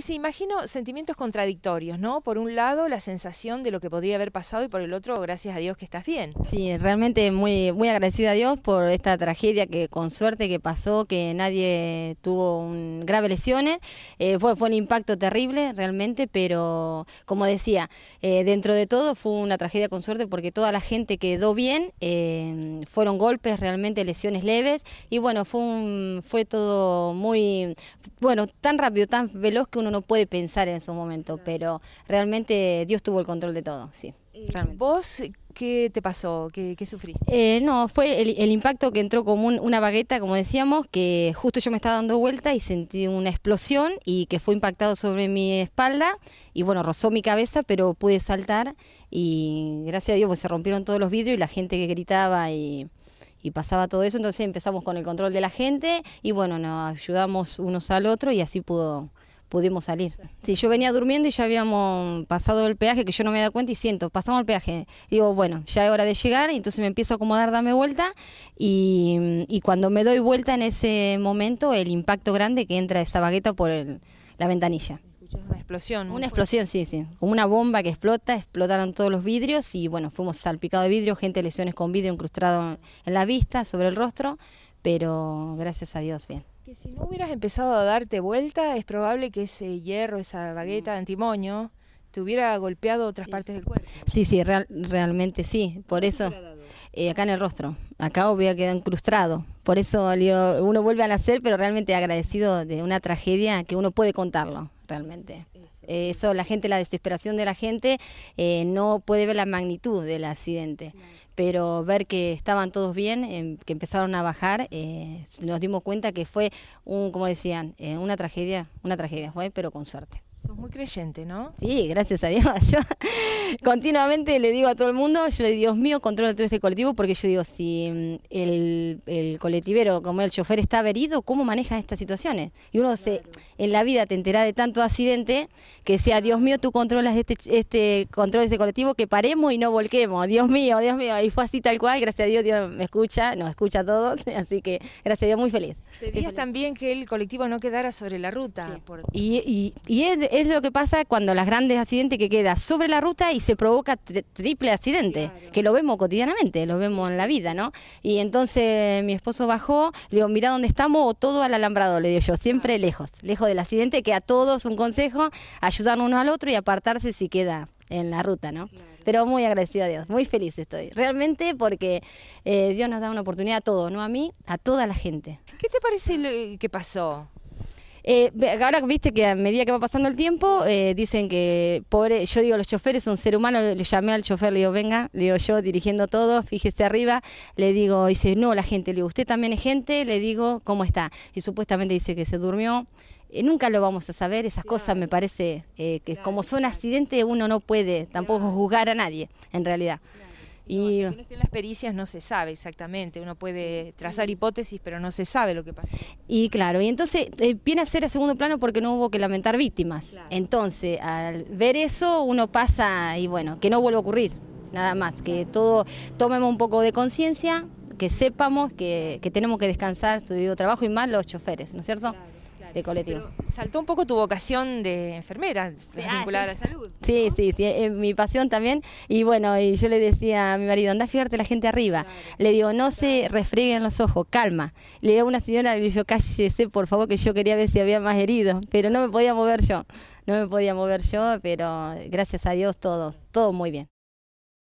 se imagino sentimientos contradictorios, ¿no? Por un lado, la sensación de lo que podría haber pasado y por el otro, gracias a Dios que estás bien. Sí, realmente muy, muy agradecida a Dios por esta tragedia que con suerte que pasó, que nadie tuvo un, graves lesiones. Eh, fue, fue un impacto terrible realmente, pero como decía, eh, dentro de todo fue una tragedia con suerte porque toda la gente quedó bien, eh, fueron golpes realmente, lesiones leves y bueno, fue, un, fue todo muy, bueno, tan rápido, tan veloz que uno no puede pensar en esos momento, pero realmente Dios tuvo el control de todo, sí. Eh, realmente. ¿Vos qué te pasó? ¿Qué, sufriste? Eh, no, fue el, impacto que entró como una bagueta, como decíamos, que justo yo me estaba dando vuelta y sentí una explosión y que fue impactado sobre mi espalda y bueno, rozó mi cabeza, pero pude saltar y gracias a Dios pues, se rompieron todos los vidrios y la gente que gritaba y pasaba todo eso, entonces empezamos con el control de la gente y bueno, nos ayudamos unos al otro y así pudo pudimos salir. Sí, yo venía durmiendo y ya habíamos pasado el peaje, que yo no me dado cuenta y siento, pasamos el peaje. Digo, bueno, ya es hora de llegar, y entonces me empiezo a acomodar, dame vuelta y, cuando me doy vuelta en ese momento, el impacto grande que entra esa bagueta por la ventanilla. Una explosión. Una explosión, sí, sí. Como una bomba que explota, explotaron todos los vidrios y bueno, fuimos salpicados de vidrio, gente lesiones con vidrio incrustado en la vista, sobre el rostro, pero gracias a Dios, bien si no hubieras empezado a darte vuelta, es probable que ese hierro, esa bagueta de antimonio, te hubiera golpeado otras partes del cuerpo. Sí, sí, realmente sí. Por eso. Eh, acá en el rostro. Acá obvio queda incrustado. Por eso uno vuelve a nacer, pero realmente agradecido de una tragedia que uno puede contarlo, realmente. eso, la gente, la desesperación de la gente, eh, no puede ver la magnitud del accidente. Pero ver que estaban todos bien, em, que empezaron a bajar, eh, nos dimos cuenta que fue, un, como decían, una tragedia, una tragedia fue, pero con suerte. Sos muy creyente, ¿no? Sí, gracias a Dios. Yo continuamente le digo a todo el mundo, yo Dios mío, controla todo este colectivo, porque yo digo, si mm, el, colectivero, como el chofer, está herido, ¿cómo maneja estas situaciones? Y uno se, en la vida te entera de tanto accidente que sea, Dios mío, tú controlas este, este control de este colectivo, que paremos y no volquemos. Dios mío, Dios mío. Y fue así tal cual, gracias a Dios, Dios me escucha, nos escucha a todos, así que gracias a Dios, muy feliz. Pedías también que el colectivo no quedara sobre la ruta. Sí. Y, y es de es, lo que pasa cuando las grandes accidentes que queda sobre la ruta y se provoca triple accidente, que lo vemos cotidianamente, lo vemos en la vida, ¿no? Y entonces mi esposo bajó, le digo, mira dónde estamos o todo al alambrado, le digo yo, siempre ah. lejos, lejos del accidente, que a todos un consejo, ayudar uno al otro y apartarse si queda en la ruta, ¿no? Pero muy agradecido a Dios, muy feliz estoy, realmente porque eh, Dios nos da una oportunidad a todos, ¿no? A mí, a toda la gente. ¿Qué te parece lo que pasó? Eh, ahora viste que a medida que va pasando el tiempo, eh, dicen que, pobre, yo digo, los choferes son ser humano, le llamé al chofer, le digo, venga, le digo yo dirigiendo todo, fíjese arriba, le digo, dice, no, la gente, le digo, usted también es gente, le digo, ¿cómo está? Y supuestamente dice que se durmió. Eh, nunca lo vamos a saber, esas cosas me parece eh, que como son accidentes uno no puede tampoco juzgar a nadie, en realidad. Y uno uno en las pericias no se sabe exactamente, uno puede trazar hipótesis, pero no se sabe lo que pasa Y claro, y entonces eh, viene a ser a segundo plano porque no hubo que lamentar víctimas. Entonces, al ver eso, uno pasa y bueno, que no vuelva a ocurrir, nada más, que todo tomemos un poco de conciencia, que sepamos que, tenemos que descansar su trabajo y más los choferes, ¿no es cierto? De colectivo. saltó un poco tu vocación de enfermera, ah, vinculada a la salud. Sí, sí, sí, mi pasión también. Y bueno, y yo le decía a mi marido, anda a fijarte la gente arriba. le digo, no se refrieguen los ojos, calma. Le digo a una señora, yo cállese, por favor, que yo quería ver si había más heridos, pero no me podía mover yo. No me podía mover yo, pero gracias a Dios todo, todo muy bien.